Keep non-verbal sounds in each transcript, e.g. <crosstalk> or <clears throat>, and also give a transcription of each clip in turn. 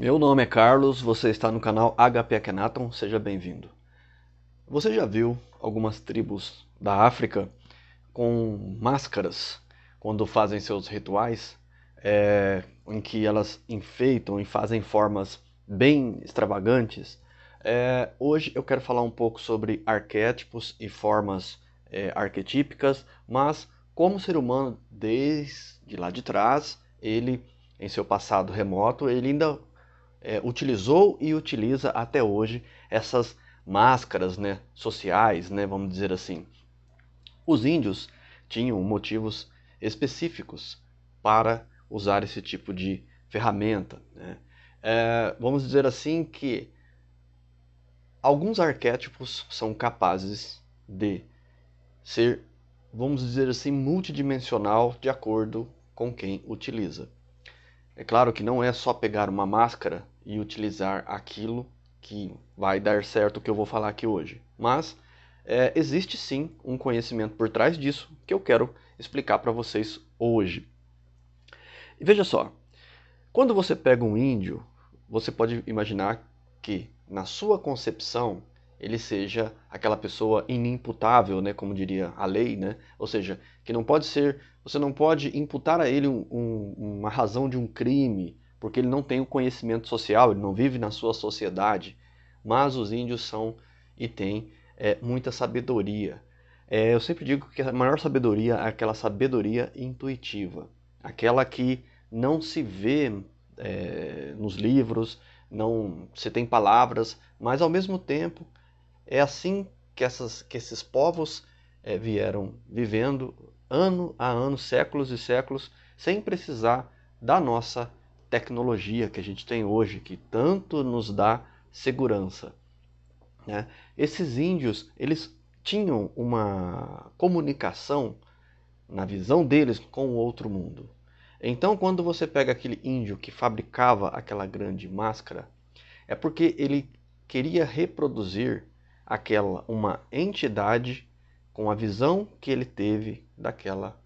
Meu nome é Carlos, você está no canal HP Akhenaton, seja bem-vindo. Você já viu algumas tribos da África com máscaras quando fazem seus rituais, é, em que elas enfeitam e fazem formas bem extravagantes? É, hoje eu quero falar um pouco sobre arquétipos e formas é, arquetípicas, mas como o ser humano, desde lá de trás, ele, em seu passado remoto, ele ainda é, utilizou e utiliza até hoje essas máscaras né, sociais, né, vamos dizer assim. Os índios tinham motivos específicos para usar esse tipo de ferramenta. Né? É, vamos dizer assim que alguns arquétipos são capazes de ser, vamos dizer assim, multidimensional de acordo com quem utiliza. É claro que não é só pegar uma máscara e utilizar aquilo que vai dar certo que eu vou falar aqui hoje. Mas é, existe sim um conhecimento por trás disso que eu quero explicar para vocês hoje. E veja só, quando você pega um índio, você pode imaginar que na sua concepção ele seja aquela pessoa inimputável, né, como diria a lei, né? Ou seja, que não pode ser, você não pode imputar a ele um, um, uma razão de um crime porque ele não tem o conhecimento social, ele não vive na sua sociedade, mas os índios são e têm é, muita sabedoria. É, eu sempre digo que a maior sabedoria é aquela sabedoria intuitiva, aquela que não se vê é, nos livros, não se tem palavras, mas ao mesmo tempo é assim que, essas, que esses povos é, vieram vivendo ano a ano, séculos e séculos, sem precisar da nossa tecnologia que a gente tem hoje, que tanto nos dá segurança. Né? Esses índios, eles tinham uma comunicação, na visão deles, com o outro mundo. Então, quando você pega aquele índio que fabricava aquela grande máscara, é porque ele queria reproduzir aquela uma entidade com a visão que ele teve daquela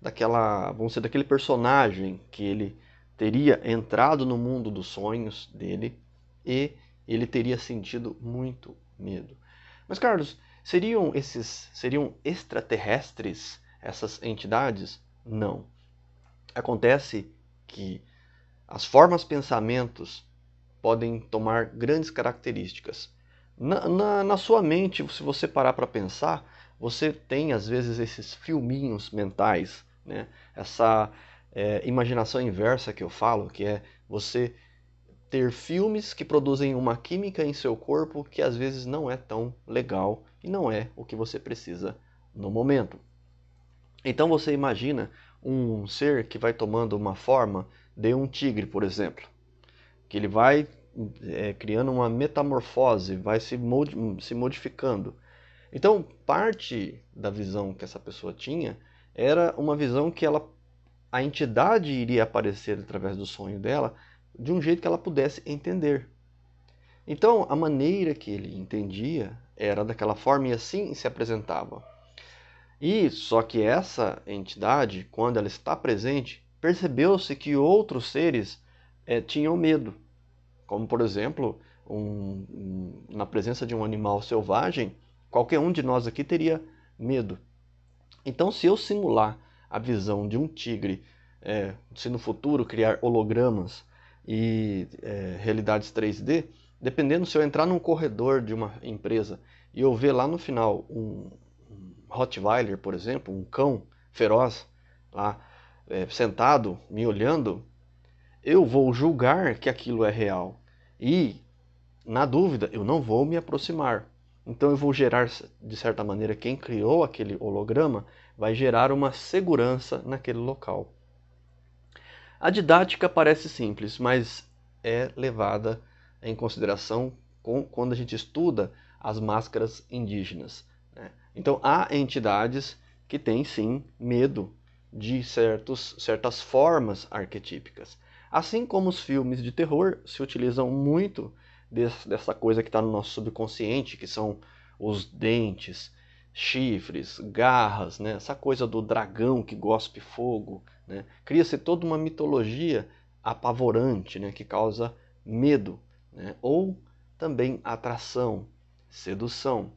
daquela, vamos dizer, daquele personagem que ele teria entrado no mundo dos sonhos dele e ele teria sentido muito medo. Mas Carlos, seriam esses seriam extraterrestres essas entidades? Não. Acontece que as formas pensamentos podem tomar grandes características. Na, na, na sua mente, se você parar para pensar, você tem às vezes esses filminhos mentais, né? Essa é, imaginação inversa que eu falo, que é você ter filmes que produzem uma química em seu corpo que às vezes não é tão legal e não é o que você precisa no momento. Então você imagina um ser que vai tomando uma forma de um tigre, por exemplo, que ele vai é, criando uma metamorfose, vai se, mod se modificando. Então parte da visão que essa pessoa tinha era uma visão que ela a entidade iria aparecer através do sonho dela de um jeito que ela pudesse entender. Então, a maneira que ele entendia era daquela forma e assim se apresentava. E só que essa entidade, quando ela está presente, percebeu-se que outros seres é, tinham medo. Como, por exemplo, um, um, na presença de um animal selvagem, qualquer um de nós aqui teria medo. Então, se eu simular a visão de um tigre, é, se no futuro criar hologramas e é, realidades 3D, dependendo se eu entrar num corredor de uma empresa e eu ver lá no final um, um Rottweiler, por exemplo, um cão feroz lá é, sentado me olhando, eu vou julgar que aquilo é real e na dúvida eu não vou me aproximar. Então eu vou gerar de certa maneira quem criou aquele holograma vai gerar uma segurança naquele local. A didática parece simples, mas é levada em consideração quando a gente estuda as máscaras indígenas. Né? Então, há entidades que têm sim medo de certos, certas formas arquetípicas. Assim como os filmes de terror se utilizam muito dessa coisa que está no nosso subconsciente, que são os dentes, chifres, garras, né? essa coisa do dragão que gospe fogo. Né? Cria-se toda uma mitologia apavorante né? que causa medo, né? ou também atração, sedução.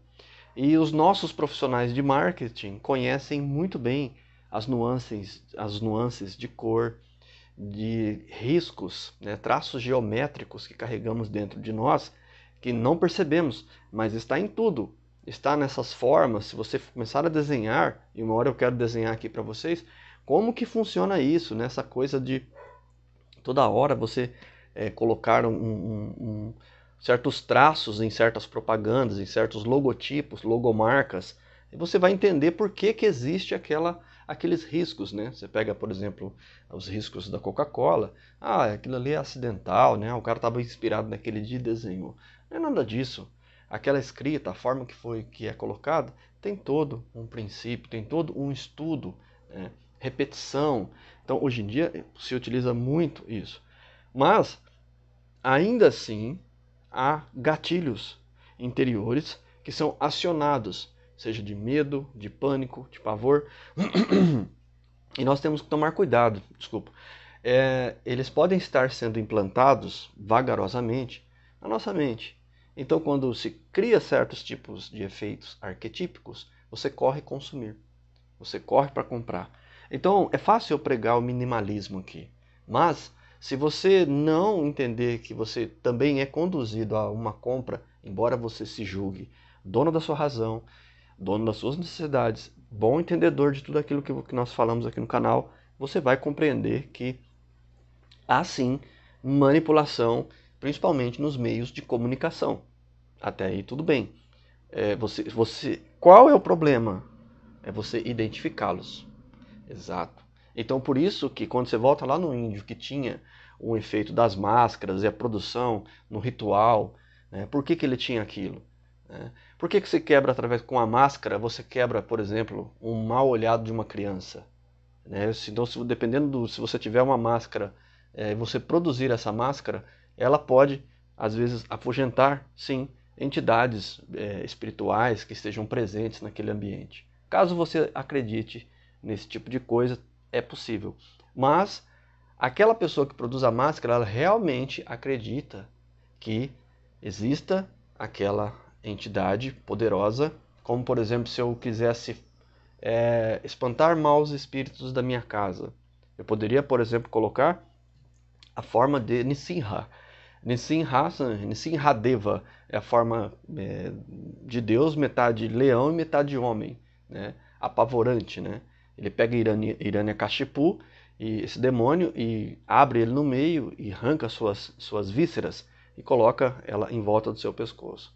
E os nossos profissionais de marketing conhecem muito bem as nuances, as nuances de cor, de riscos, né, traços geométricos que carregamos dentro de nós que não percebemos, mas está em tudo está nessas formas, se você começar a desenhar, e uma hora eu quero desenhar aqui para vocês, como que funciona isso, nessa né? coisa de toda hora você é, colocar um, um, um, certos traços em certas propagandas, em certos logotipos, logomarcas, e você vai entender por que, que existe aquela aqueles riscos, né? Você pega, por exemplo, os riscos da Coca-Cola. Ah, aquilo ali é acidental, né? O cara estava inspirado naquele dia e desenhou. Não é nada disso aquela escrita, a forma que foi que é colocada, tem todo um princípio, tem todo um estudo, né? repetição. Então, hoje em dia se utiliza muito isso. Mas ainda assim há gatilhos interiores que são acionados, seja de medo, de pânico, de pavor. <clears throat> e nós temos que tomar cuidado, desculpa. É, eles podem estar sendo implantados vagarosamente na nossa mente então, quando se cria certos tipos de efeitos arquetípicos, você corre consumir, você corre para comprar. Então, é fácil eu pregar o minimalismo aqui, mas se você não entender que você também é conduzido a uma compra, embora você se julgue dono da sua razão, dono das suas necessidades, bom entendedor de tudo aquilo que nós falamos aqui no canal, você vai compreender que há sim manipulação, principalmente nos meios de comunicação. Até aí tudo bem. É, você, você, qual é o problema? É você identificá-los. Exato. Então por isso que quando você volta lá no índio que tinha o efeito das máscaras e a produção no ritual, né, por que, que ele tinha aquilo? Né? Por que, que você quebra através com a máscara? Você quebra, por exemplo, um mal olhado de uma criança. Né? Então, se, dependendo do se você tiver uma máscara é, e é, você produzir essa máscara, ela pode às vezes afugentar, sim, entidades é, espirituais que estejam presentes naquele ambiente. Caso você acredite nesse tipo de coisa, é possível. Mas aquela pessoa que produz a máscara, ela realmente acredita que exista aquela entidade poderosa, como por exemplo se eu quisesse é, espantar maus espíritos da minha casa, eu poderia, por exemplo, colocar a forma de Nisimha, Nissim Hassan, Nissim Hadeva é a forma é, de Deus, metade leão e metade homem, né? apavorante. Né? Ele pega Irânia, Kashipu, e esse demônio, e abre ele no meio e arranca suas, suas vísceras e coloca ela em volta do seu pescoço.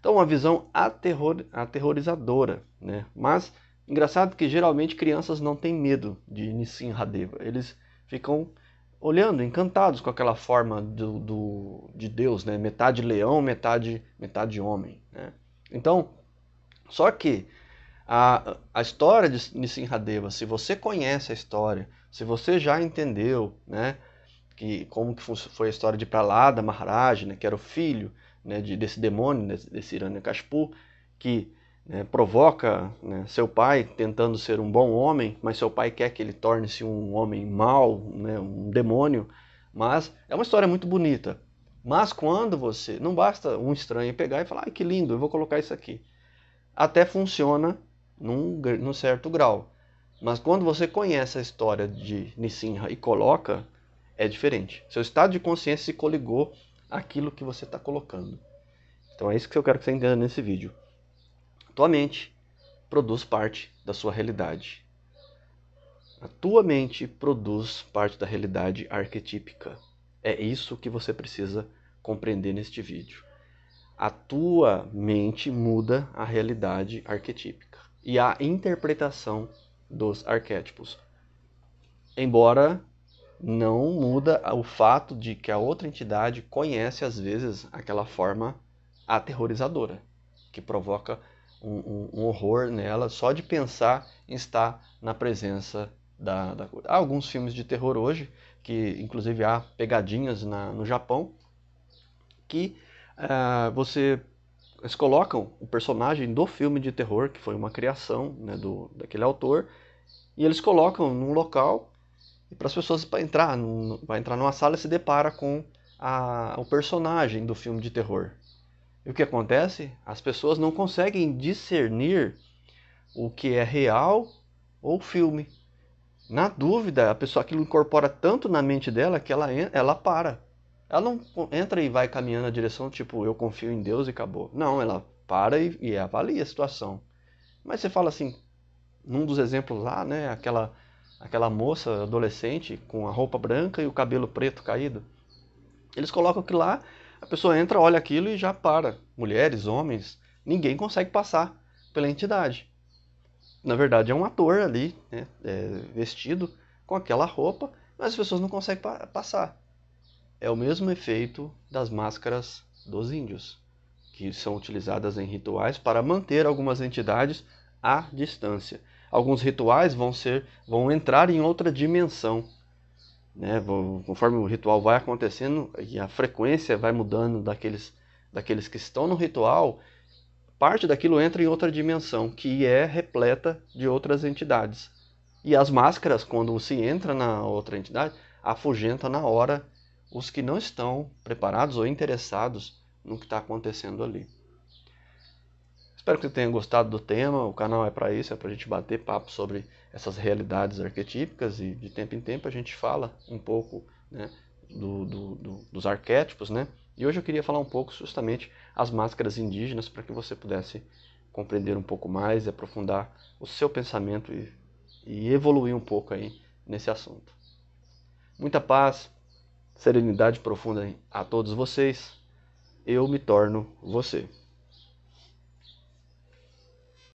Então, uma visão aterror, aterrorizadora, né? mas engraçado que geralmente crianças não têm medo de Nissim Hadeva, eles ficam olhando, encantados com aquela forma do, do, de Deus, né? metade leão, metade, metade homem. Né? Então, só que a, a história de Nissim se você conhece a história, se você já entendeu né, que, como que foi a história de Pralada Maharaj, né, que era o filho né, de, desse demônio, desse, desse Hiranyakashipu, que né, provoca né, seu pai tentando ser um bom homem, mas seu pai quer que ele torne-se um homem mau, né, um demônio. Mas é uma história muito bonita. Mas quando você. Não basta um estranho pegar e falar, ai que lindo, eu vou colocar isso aqui. Até funciona num, num certo grau. Mas quando você conhece a história de Nissinha e coloca, é diferente. Seu estado de consciência se coligou àquilo que você está colocando. Então é isso que eu quero que você entenda nesse vídeo tua mente produz parte da sua realidade. A tua mente produz parte da realidade arquetípica. É isso que você precisa compreender neste vídeo. A tua mente muda a realidade arquetípica e a interpretação dos arquétipos. Embora não muda o fato de que a outra entidade conhece às vezes aquela forma aterrorizadora que provoca um, um, horror nela só de pensar em estar na presença da, da... Há alguns filmes de terror hoje, que inclusive há pegadinhas na, no Japão, que uh, você eles colocam o personagem do filme de terror, que foi uma criação né, do, daquele autor, e eles colocam num local para as pessoas para entrar, vai entrar numa sala e se depara com a, o personagem do filme de terror. E o que acontece? As pessoas não conseguem discernir o que é real ou filme. Na dúvida, a pessoa aquilo incorpora tanto na mente dela que ela, ela para. Ela não entra e vai caminhando na direção tipo, eu confio em Deus e acabou. Não, ela para e, e avalia a situação. Mas você fala assim, num dos exemplos lá, né, aquela, aquela moça adolescente com a roupa branca e o cabelo preto caído. Eles colocam que lá a pessoa entra, olha aquilo e já para. Mulheres, homens, ninguém consegue passar pela entidade. Na verdade, é um ator ali, né, é, vestido com aquela roupa, mas as pessoas não conseguem pa passar. É o mesmo efeito das máscaras dos índios, que são utilizadas em rituais para manter algumas entidades à distância. Alguns rituais vão ser vão entrar em outra dimensão, né? Conforme o ritual vai acontecendo e a frequência vai mudando daqueles, daqueles que estão no ritual, parte daquilo entra em outra dimensão, que é repleta de outras entidades. E as máscaras, quando se entra na outra entidade, afugenta na hora os que não estão preparados ou interessados no que está acontecendo ali. Espero que você tenha gostado do tema. O canal é para isso, é para a gente bater papo sobre essas realidades arquetípicas e de tempo em tempo a gente fala um pouco né, do, do, do, dos arquétipos, né? E hoje eu queria falar um pouco justamente as máscaras indígenas para que você pudesse compreender um pouco mais, aprofundar o seu pensamento e, e evoluir um pouco aí nesse assunto. Muita paz, serenidade profunda a todos vocês. Eu me torno você.